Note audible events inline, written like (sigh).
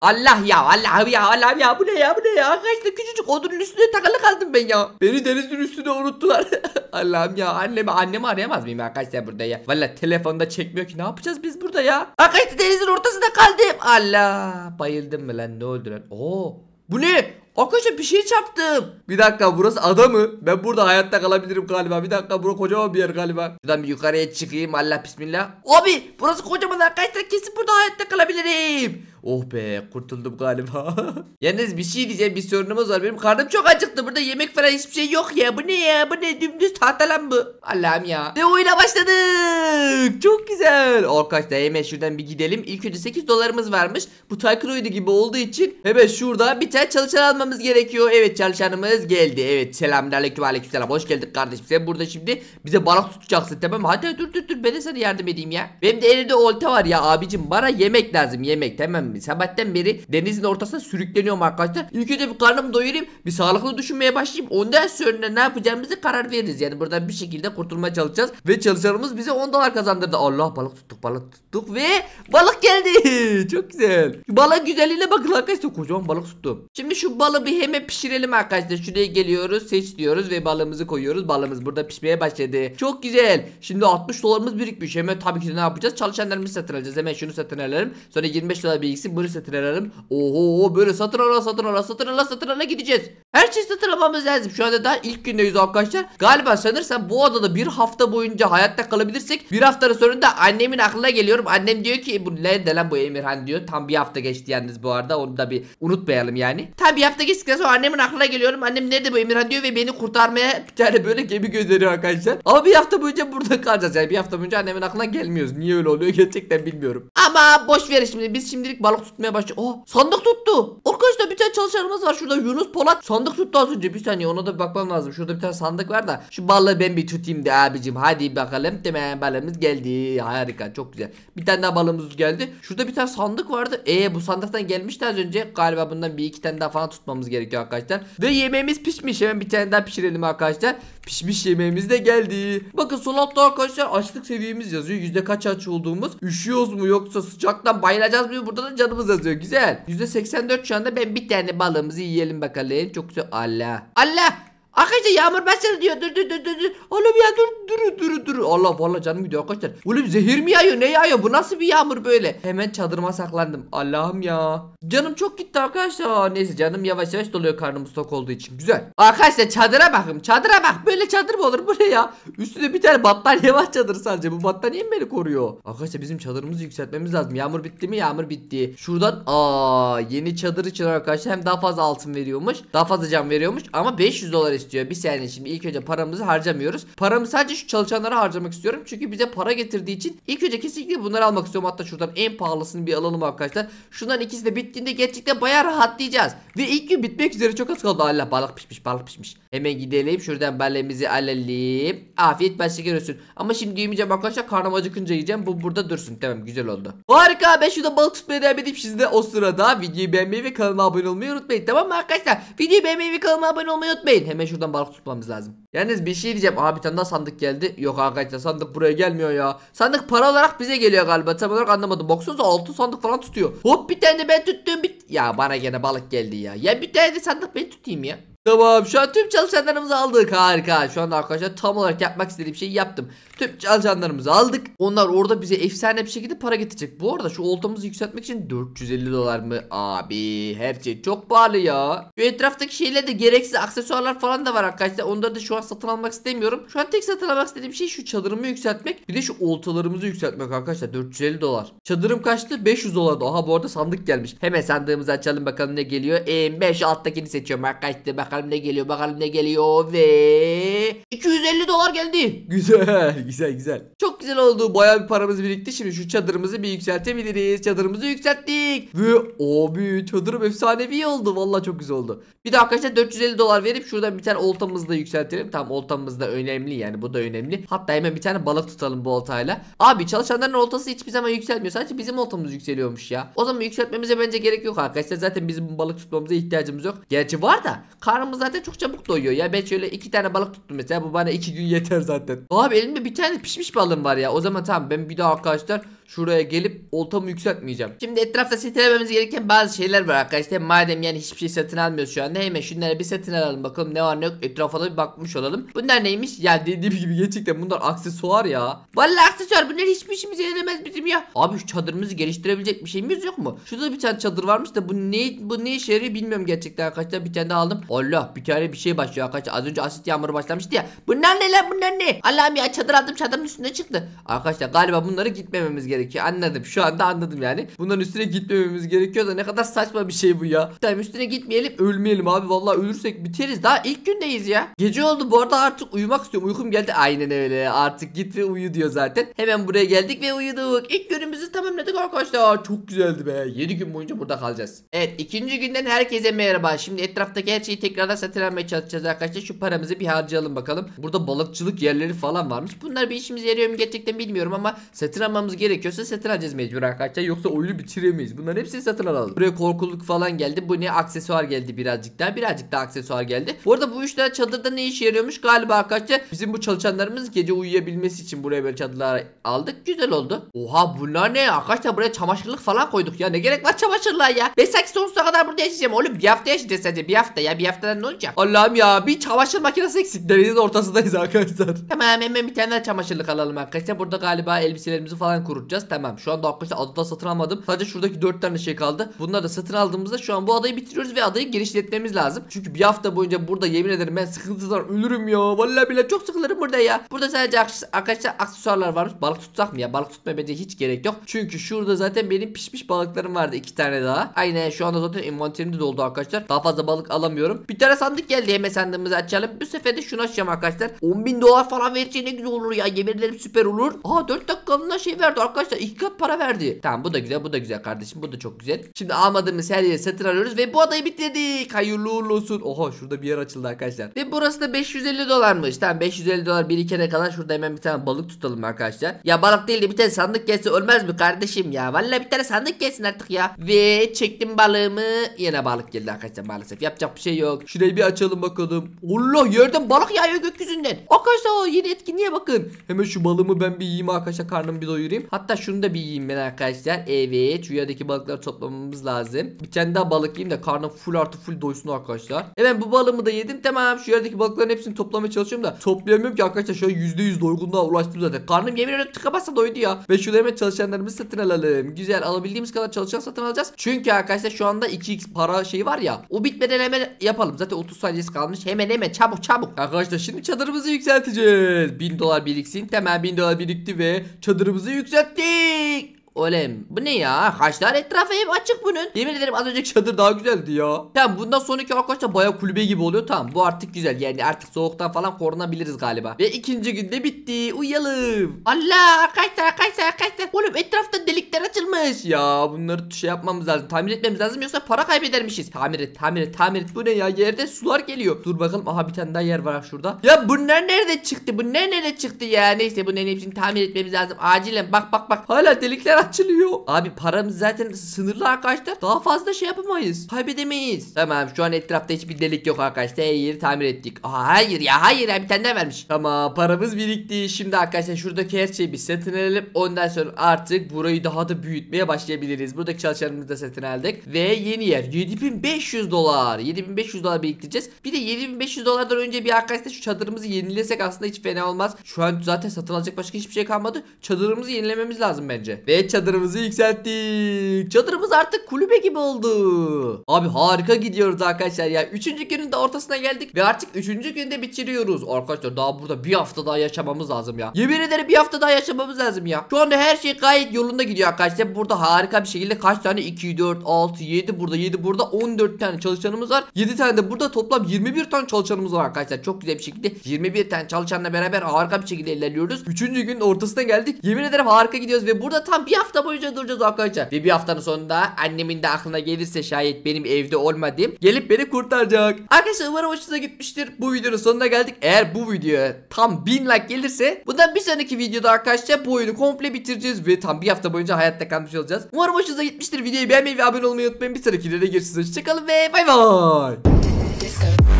Allah ya Allah abi ya Allah abi ya bu ne ya bu ne ya arkadaşlar küçücük odunun üstüne takılı kaldım ben ya Beni denizin üstüne unuttular (laughs) Allah'ım ya annemi annemi arayamaz mıyım arkadaşlar burada ya Valla telefonda çekmiyor ki ne yapacağız biz burada ya Arkadaşlar denizin ortasında kaldım Allah bayıldım mı lan ne oldu lan Oo, Bu ne Arkadaşlar bir şey çarptım. Bir dakika burası ada mı? Ben burada hayatta kalabilirim galiba. Bir dakika burası kocaman bir yer galiba. Şuradan bir yukarıya çıkayım. Allah bismillah. Abi burası kocaman arkadaşlar kesin burada hayatta kalabilirim. Oh be kurtuldum galiba. (laughs) Yalnız bir şey diyeceğim bir sorunumuz var. Benim karnım çok acıktı. Burada yemek falan hiçbir şey yok ya. Bu ne ya? Bu ne? Dümdüz tahta lan bu. Allah'ım ya. Ve oyuna başladık. Çok güzel. Arkadaşlar hemen şuradan bir gidelim. İlk önce 8 dolarımız varmış. Bu tycoon Taykroydu gibi olduğu için hemen şurada bir tane çalışan almamız gerekiyor. Evet çalışanımız geldi. Evet selamünaleyküm aleykümselam. Hoş geldik kardeşim. Sen burada şimdi bize balık tutacaksın tamam mı? Hadi dur dur dur ben de sana yardım edeyim ya. Benim de elimde olta var ya abicim. Bana yemek lazım yemek tamam sabahtan beri. Sabahtan beri denizin ortasına sürükleniyorum arkadaşlar. İlk önce bir karnımı doyurayım. Bir sağlıklı düşünmeye başlayayım. Ondan sonra ne yapacağımızı karar veririz. Yani buradan bir şekilde kurtulmaya çalışacağız. Ve çalışanımız bize 10 dolar kazandırdı. Allah balık tuttuk balık tuttuk ve balık geldi. (laughs) Çok güzel. Balık güzelliğine bakın arkadaşlar. Kocaman balık tuttum. Şimdi şu balığı bir hemen pişirelim arkadaşlar. Şuraya geliyoruz seç diyoruz ve balığımızı koyuyoruz. Balığımız burada pişmeye başladı. Çok güzel. Şimdi 60 dolarımız birikmiş. Hemen tabii ki ne yapacağız? Çalışanlarımızı satın alacağız. Hemen şunu satın alalım. Sonra 25 dolar bilgisayar eksi böyle satır alalım. Oho böyle satır ala satır ala satır ala satır ala gideceğiz. Her şeyi hatırlamamız lazım. Şu anda daha ilk gündeyiz arkadaşlar. Galiba sanırsam bu adada bir hafta boyunca hayatta kalabilirsek bir hafta haftanın sonunda annemin aklına geliyorum. Annem diyor ki bu ne lan bu Emirhan diyor. Tam bir hafta geçti yalnız bu arada. Onu da bir unutmayalım yani. Tam bir hafta geçtikten sonra annemin aklına geliyorum. Annem nerede bu Emirhan diyor ve beni kurtarmaya bir tane böyle gemi gönderiyor arkadaşlar. Ama bir hafta boyunca burada kalacağız. Yani bir hafta boyunca annemin aklına gelmiyoruz. Niye öyle oluyor gerçekten bilmiyorum. Ama boş ver şimdi. Biz şimdilik balık tutmaya başlıyoruz. Oh sandık tuttu. Arkadaşlar bir tane çalışanımız var şurada. Yunus Polat sandık sandık tuttu az önce. Bir saniye ona da bir bakmam lazım. Şurada bir tane sandık var da. Şu balığı ben bir tutayım de abicim. Hadi bakalım. Tamam balığımız geldi. Harika çok güzel. Bir tane daha balığımız geldi. Şurada bir tane sandık vardı. eee bu sandıktan gelmişti az önce. Galiba bundan bir iki tane daha falan tutmamız gerekiyor arkadaşlar. Ve yemeğimiz pişmiş. Hemen bir tane daha pişirelim arkadaşlar. Pişmiş yemeğimiz de geldi. Bakın sol arkadaşlar açlık seviyemiz yazıyor. Yüzde kaç aç olduğumuz. Üşüyoruz mu yoksa sıcaktan bayılacağız mı? Burada da canımız yazıyor. Güzel. Yüzde 84 şu anda ben bir tane balığımızı yiyelim bakalım. Çok çok güzel. Allah. Allah. Arkadaşlar yağmur başladı diyor. Dur dur dur dur. Oğlum ya dur dur dur dur. Allah vallahi canım gidiyor arkadaşlar. Oğlum zehir mi yağıyor? Ne yağıyor? Bu nasıl bir yağmur böyle? Hemen çadırıma saklandım. Allah'ım ya. Canım çok gitti arkadaşlar. Neyse canım yavaş yavaş doluyor karnımız tok olduğu için. Güzel. Arkadaşlar çadıra bakın. Çadıra bak. Böyle çadır mı olur? Bu ne ya? Üstüne bir tane battaniye var çadır sadece. Bu battaniye mi beni koruyor? Arkadaşlar bizim çadırımızı yükseltmemiz lazım. Yağmur bitti mi? Yağmur bitti. Şuradan aa yeni çadır için arkadaşlar hem daha fazla altın veriyormuş. Daha fazla cam veriyormuş ama 500 dolar istiyor istiyor. Bir saniye şimdi ilk önce paramızı harcamıyoruz. Paramı sadece şu çalışanlara harcamak istiyorum. Çünkü bize para getirdiği için ilk önce kesinlikle bunları almak istiyorum. Hatta şuradan en pahalısını bir alalım arkadaşlar. Şundan ikisi de bittiğinde gerçekten bayağı rahatlayacağız. Ve ilk gün bitmek üzere çok az kaldı. Allah balık pişmiş balık pişmiş. Hemen gidelim şuradan balemizi alalım. Afiyet ben şeker olsun. Ama şimdi yemeyeceğim arkadaşlar. Karnım acıkınca yiyeceğim. Bu burada dursun. Tamam güzel oldu. Harika ben şurada balık tutmaya devam edeyim. Siz de o sırada videoyu beğenmeyi ve kanalıma abone olmayı unutmayın. Tamam mı arkadaşlar? Videoyu beğenmeyi ve kanalıma abone olmayı unutmayın. Hemen şu şuradan balık tutmamız lazım. Yalnız bir şey diyeceğim. Aha bir tane daha sandık geldi. Yok arkadaşlar sandık buraya gelmiyor ya. Sandık para olarak bize geliyor galiba. Tam olarak anlamadım. Baksanıza altı sandık falan tutuyor. Hop bir tane ben tuttum. Bir... Ya bana gene balık geldi ya. Ya bir tane de sandık ben tutayım ya. Tamam şu an tüm çalışanlarımızı aldık harika şu anda arkadaşlar tam olarak yapmak istediğim şeyi yaptım Tüm çalışanlarımızı aldık onlar orada bize efsane bir şekilde para getirecek Bu arada şu oltamızı yükseltmek için 450 dolar mı abi her şey çok pahalı ya Şu etraftaki şeyler de gereksiz aksesuarlar falan da var arkadaşlar onları da şu an satın almak istemiyorum Şu an tek satın almak istediğim şey şu çadırımı yükseltmek bir de şu oltalarımızı yükseltmek arkadaşlar 450 dolar Çadırım kaçtı 500 dolardı aha bu arada sandık gelmiş Hemen sandığımızı açalım bakalım ne geliyor E 5 alttakini seçiyorum arkadaşlar bakalım Bakalım ne geliyor bakalım ne geliyor ve 250 dolar geldi. Güzel (laughs) güzel güzel. Çok güzel oldu. Baya bir paramız birikti. Şimdi şu çadırımızı bir yükseltebiliriz. Çadırımızı yükselttik. Ve abi çadırım efsanevi oldu. Valla çok güzel oldu. Bir de arkadaşlar 450 dolar verip şuradan bir tane oltamızı da yükseltelim. Tamam oltamız da önemli yani bu da önemli. Hatta hemen bir tane balık tutalım bu oltayla. Abi çalışanların oltası hiçbir zaman yükselmiyor. Sadece bizim oltamız yükseliyormuş ya. O zaman yükseltmemize bence gerek yok arkadaşlar. Zaten bizim balık tutmamıza ihtiyacımız yok. Gerçi var da karnım karnımız zaten çok çabuk doyuyor ya. Ben şöyle iki tane balık tuttum mesela. Bu bana iki gün yeter zaten. Abi elimde bir tane pişmiş balım var ya. O zaman tamam ben bir daha arkadaşlar şuraya gelip oltamı yükseltmeyeceğim. Şimdi etrafta sitelememiz gereken bazı şeyler var arkadaşlar. Madem yani hiçbir şey satın almıyoruz şu anda hemen şunları bir satın alalım bakalım ne var ne yok etrafa da bir bakmış olalım. Bunlar neymiş? Ya dediğim gibi gerçekten bunlar aksesuar ya. Vallahi aksesuar bunlar hiçbir işimize yaramaz bizim ya. Abi şu çadırımızı geliştirebilecek bir şeyimiz yok mu? Şurada bir tane çadır varmış da bu ne bu ne işe yarıyor bilmiyorum gerçekten arkadaşlar. Bir tane de aldım. Allah bir tane bir şey başlıyor arkadaşlar. Az önce asit yağmuru başlamıştı ya. Bunlar ne lan bunlar ne? Allah'ım ya çadır aldım çadırın üstüne çıktı. Arkadaşlar galiba bunları gitmememiz gerekiyor gerekiyor. Anladım. Şu anda anladım yani. Bundan üstüne gitmememiz gerekiyor da ne kadar saçma bir şey bu ya. Tamam üstüne gitmeyelim ölmeyelim abi. Vallahi ölürsek biteriz. Daha ilk gündeyiz ya. Gece oldu bu arada artık uyumak istiyorum. Uykum geldi. Aynen öyle. Artık git ve uyu diyor zaten. Hemen buraya geldik ve uyuduk. İlk günümüzü tamamladık arkadaşlar. Çok güzeldi be. 7 gün boyunca burada kalacağız. Evet ikinci günden herkese merhaba. Şimdi etraftaki her şeyi tekrardan satın almaya çalışacağız arkadaşlar. Şu paramızı bir harcayalım bakalım. Burada balıkçılık yerleri falan varmış. Bunlar bir işimize yarıyor mu gerçekten bilmiyorum ama satın almamız gerekiyor gerekiyorsa satın alacağız mecbur arkadaşlar. Yoksa oyunu bitiremeyiz. Bunların hepsini satın alalım. Buraya korkuluk falan geldi. Bu ne aksesuar geldi birazcık daha. Birazcık daha aksesuar geldi. Bu arada bu işler çadırda ne işe yarıyormuş galiba arkadaşlar. Bizim bu çalışanlarımız gece uyuyabilmesi için buraya böyle çadırlar aldık. Güzel oldu. Oha bunlar ne arkadaşlar buraya çamaşırlık falan koyduk ya. Ne gerek var çamaşırlığa ya. Ben sanki sonsuza kadar burada yaşayacağım oğlum. Bir hafta yaşayacağız sadece. Bir hafta ya. Bir haftadan ne olacak? Allah'ım ya bir çamaşır makinesi eksik. Denizin ortasındayız arkadaşlar. Tamam hemen bir tane daha çamaşırlık alalım arkadaşlar. Burada galiba elbiselerimizi falan kurutacağız alacağız. Tamam şu anda arkadaşlar adadan satın almadım. Sadece şuradaki 4 tane şey kaldı. Bunları da satın aldığımızda şu an bu adayı bitiriyoruz ve adayı genişletmemiz lazım. Çünkü bir hafta boyunca burada yemin ederim ben sıkıntıdan ölürüm ya. Vallahi bile çok sıkılırım burada ya. Burada sadece arkadaşlar aksesuarlar varmış. Balık tutsak mı ya? Balık tutmaya bence hiç gerek yok. Çünkü şurada zaten benim pişmiş balıklarım vardı iki tane daha. Aynen şu anda zaten envanterimde doldu arkadaşlar. Daha fazla balık alamıyorum. Bir tane sandık geldi yeme sandığımızı açalım. Bu sefer de şunu açacağım arkadaşlar. 10 bin dolar falan verse ne güzel olur ya. Yemin ederim süper olur. Aa 4 dakikalığına şey verdi arkadaşlar arkadaşlar iki kat para verdi. Tamam bu da güzel bu da güzel kardeşim bu da çok güzel. Şimdi almadığımız her yeri satın alıyoruz ve bu adayı bitirdik. Hayırlı uğurlu olsun. Oha şurada bir yer açıldı arkadaşlar. Ve burası da 550 dolarmış. Tamam 550 dolar bir kere kadar şurada hemen bir tane balık tutalım arkadaşlar. Ya balık değil de bir tane sandık gelse ölmez mi kardeşim ya? valla bir tane sandık gelsin artık ya. Ve çektim balığımı. Yine balık geldi arkadaşlar maalesef. Yapacak bir şey yok. Şurayı bir açalım bakalım. Allah yerden balık yağıyor gökyüzünden. Arkadaşlar yeni etkinliğe bakın. Hemen şu balımı ben bir yiyeyim arkadaşlar karnımı bir doyurayım. Hatta Hatta şunu da bir yiyeyim ben arkadaşlar. Evet şu balıkları toplamamız lazım. Bir tane daha balık yiyeyim de karnım full artı full doysun arkadaşlar. Evet bu balımı da yedim. Tamam şu yerdeki balıkların hepsini toplamaya çalışıyorum da toplayamıyorum ki arkadaşlar şöyle %100 doygunluğa ulaştım zaten. Karnım yemin ediyorum tıka doydu ya. Ve şuraya hemen çalışanlarımızı satın alalım. Güzel alabildiğimiz kadar çalışan satın alacağız. Çünkü arkadaşlar şu anda 2x para şeyi var ya. O bitmeden hemen yapalım. Zaten 30 saniyesi kalmış. Hemen hemen çabuk çabuk. Arkadaşlar şimdi çadırımızı yükselteceğiz. 1000 dolar biriksin. Tamam 1000 dolar birikti ve çadırımızı yükselt. ティック Olem. Bu ne ya? Haçlar etrafı hep açık bunun. Yemin ederim az önceki çadır daha güzeldi ya. Tamam bundan sonraki arkadaşlar baya kulübe gibi oluyor. Tamam bu artık güzel. Yani artık soğuktan falan korunabiliriz galiba. Ve ikinci günde bitti. Uyuyalım. Allah arkadaşlar arkadaşlar arkadaşlar. Oğlum etrafta delikler açılmış. Ya bunları şey yapmamız lazım. Tamir etmemiz lazım yoksa para kaybedermişiz. Tamir et tamir et tamir et. Bu ne ya? Yerde sular geliyor. Dur bakalım. Aha bir tane daha yer var şurada. Ya bunlar nerede çıktı? Bunlar nerede çıktı ya? Neyse bunların hepsini tamir etmemiz lazım. Acilen bak bak bak. Hala delikler açılıyor. Abi paramız zaten sınırlı arkadaşlar. Daha fazla şey yapamayız. Kaybedemeyiz. Tamam şu an etrafta hiçbir delik yok arkadaşlar. Her yeri tamir ettik. Aa, hayır ya hayır ya bir tane daha vermiş. Tamam paramız birikti. Şimdi arkadaşlar şuradaki her şeyi bir satın alalım. Ondan sonra artık burayı daha da büyütmeye başlayabiliriz. Buradaki çalışanımızı da satın aldık. Ve yeni yer 7500 dolar. 7500 dolar biriktireceğiz. Bir de 7500 dolardan önce bir arkadaşlar şu çadırımızı yenilesek aslında hiç fena olmaz. Şu an zaten satın alacak başka hiçbir şey kalmadı. Çadırımızı yenilememiz lazım bence. Ve çadır çadırımızı yükselttik. Çadırımız artık kulübe gibi oldu. Abi harika gidiyoruz arkadaşlar ya. Üçüncü günün de ortasına geldik ve artık üçüncü günde bitiriyoruz. Arkadaşlar daha burada bir hafta daha yaşamamız lazım ya. Yemin ederim bir hafta daha yaşamamız lazım ya. Şu anda her şey gayet yolunda gidiyor arkadaşlar. Burada harika bir şekilde kaç tane 2, 4, 6, 7 burada 7 burada 14 tane çalışanımız var. 7 tane de burada toplam 21 tane çalışanımız var arkadaşlar. Çok güzel bir şekilde 21 tane çalışanla beraber harika bir şekilde ilerliyoruz. Üçüncü günün ortasına geldik. Yemin ederim harika gidiyoruz ve burada tam bir hafta hafta boyunca duracağız arkadaşlar. Ve bir haftanın sonunda annemin de aklına gelirse şayet benim evde olmadığım gelip beni kurtaracak. Arkadaşlar umarım hoşunuza gitmiştir. Bu videonun sonuna geldik. Eğer bu videoya tam 1000 like gelirse bundan bir sonraki videoda arkadaşlar bu oyunu komple bitireceğiz ve tam bir hafta boyunca hayatta kalmış olacağız. Umarım hoşunuza gitmiştir. Videoyu beğenmeyi ve abone olmayı unutmayın. Bir sonraki videoda görüşürüz. Hoşçakalın ve bay bay.